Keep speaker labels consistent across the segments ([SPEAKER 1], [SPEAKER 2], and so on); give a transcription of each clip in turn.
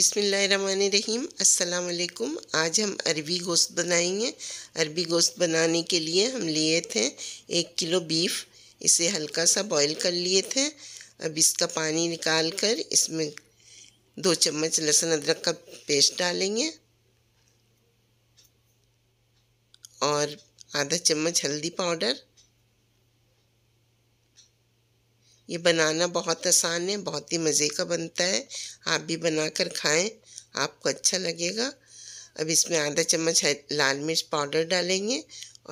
[SPEAKER 1] बिसमीम अस्सलाम आज हम अरबी गोश्त बनाएंगे अरबी गोश्त बनाने के लिए हम लिए थे एक किलो बीफ इसे हल्का सा बॉईल कर लिए थे अब इसका पानी निकाल कर इसमें दो चम्मच लहसुन अदरक का पेस्ट डालेंगे और आधा चम्मच हल्दी पाउडर ये बनाना बहुत आसान है बहुत ही मज़े का बनता है आप भी बना कर खाएँ आपको अच्छा लगेगा अब इसमें आधा चम्मच लाल मिर्च पाउडर डालेंगे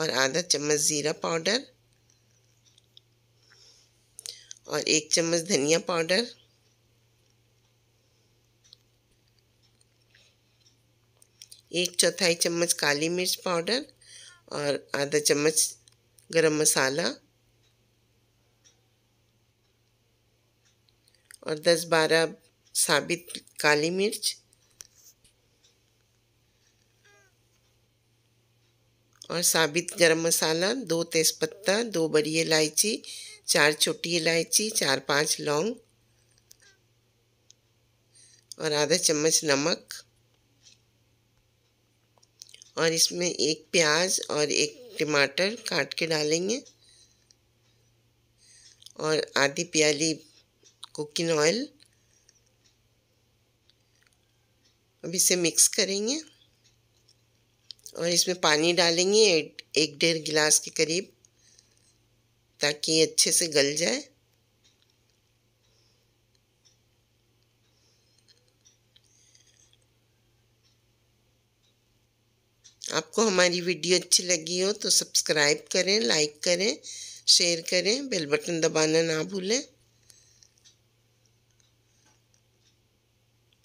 [SPEAKER 1] और आधा चम्मच ज़ीरा पाउडर और एक चम्मच धनिया पाउडर एक चौथाई चम्मच काली मिर्च पाउडर और आधा चम्मच गरम मसाला और दस बारह साबित काली मिर्च और साबित गरम मसाला दो तेज़पत्ता दो बड़ी इलायची चार छोटी इलायची चार पांच लौंग और आधा चम्मच नमक और इसमें एक प्याज और एक टमाटर काट के डालेंगे और आधी प्याली कुकिंग ऑयल अब इसे मिक्स करेंगे और इसमें पानी डालेंगे एक, डेढ़ गिलास के करीब ताकि अच्छे से गल जाए आपको हमारी वीडियो अच्छी लगी हो तो सब्सक्राइब करें लाइक करें शेयर करें बेल बटन दबाना ना भूलें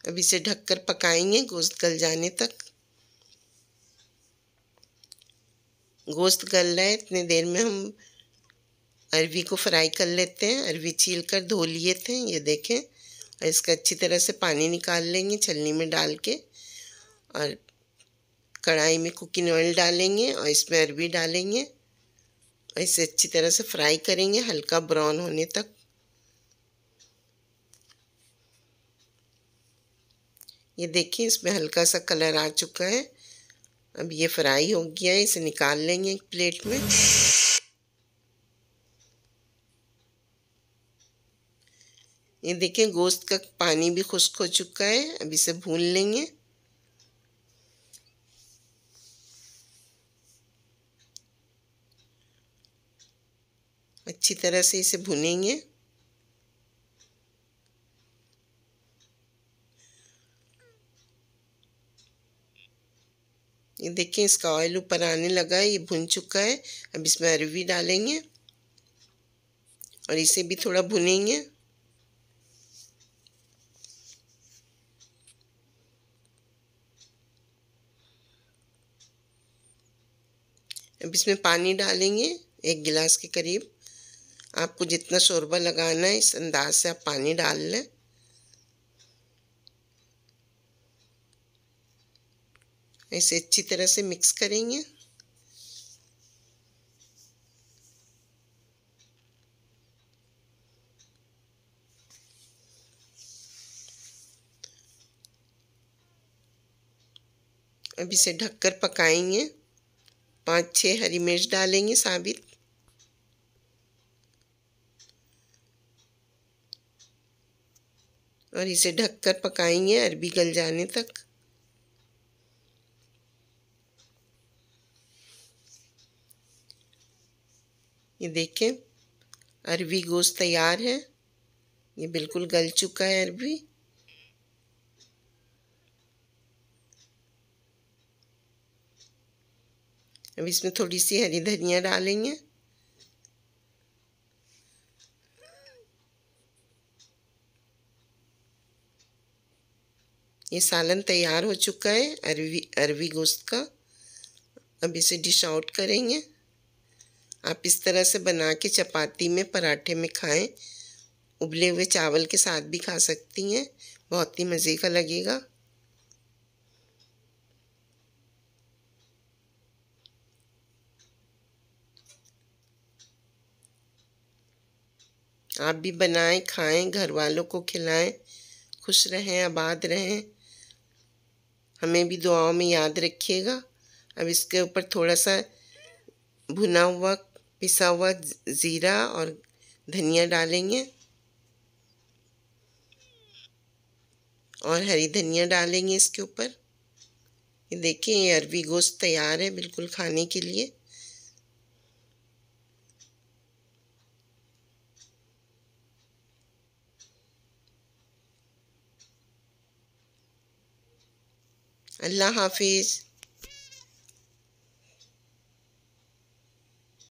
[SPEAKER 1] अब इसे ढककर पकाएंगे गोश्त गल जाने तक गोश्त गल रहा है इतने देर में हम अरवी को फ्राई कर लेते हैं अरवी छील कर धो लिए थे ये देखें और इसका अच्छी तरह से पानी निकाल लेंगे छलनी में डाल के और कढ़ाई में कुकिंग ऑयल डालेंगे और इसमें अरबी डालेंगे और इसे अच्छी तरह से फ्राई करेंगे हल्का ब्राउन होने तक ये देखिए इसमें हल्का सा कलर आ चुका है अब ये फ्राई हो गया है इसे निकाल लेंगे एक प्लेट में ये देखिए गोश्त का पानी भी खुश्क हो चुका है अब इसे भून लेंगे अच्छी तरह से इसे भुनेंगे ये देखें इसका ऑयल ऊपर आने लगा है ये भुन चुका है अब इसमें अरवी डालेंगे और इसे भी थोड़ा भुनेंगे अब इसमें पानी डालेंगे एक गिलास के करीब आपको जितना शोरबा लगाना है इस अंदाज से आप पानी डाल लें इसे अच्छी तरह से मिक्स करेंगे अब इसे ढककर पकाएंगे पाँच छह हरी मिर्च डालेंगे साबित और इसे ढककर पकाएंगे अरबी गल जाने तक ये देखें अरबी गोश्त तैयार है ये बिल्कुल गल चुका है अरबी अब इसमें थोड़ी सी हरी धनिया डालेंगे ये सालन तैयार हो चुका है अरवी अरवी गोश्त का अब इसे डिश आउट करेंगे आप इस तरह से बना के चपाती में पराठे में खाएं उबले हुए चावल के साथ भी खा सकती हैं बहुत ही मज़े का लगेगा आप भी बनाएं खाएं घर वालों को खिलाएं खुश रहें आबाद रहें हमें भी दुआओं में याद रखिएगा अब इसके ऊपर थोड़ा सा भुना हुआ पिसा हुआ ज़ीरा और धनिया डालेंगे और हरी धनिया डालेंगे इसके ऊपर ये देखिए ये अरबी गोश्त तैयार है बिल्कुल खाने के लिए अल्लाह हाफिज़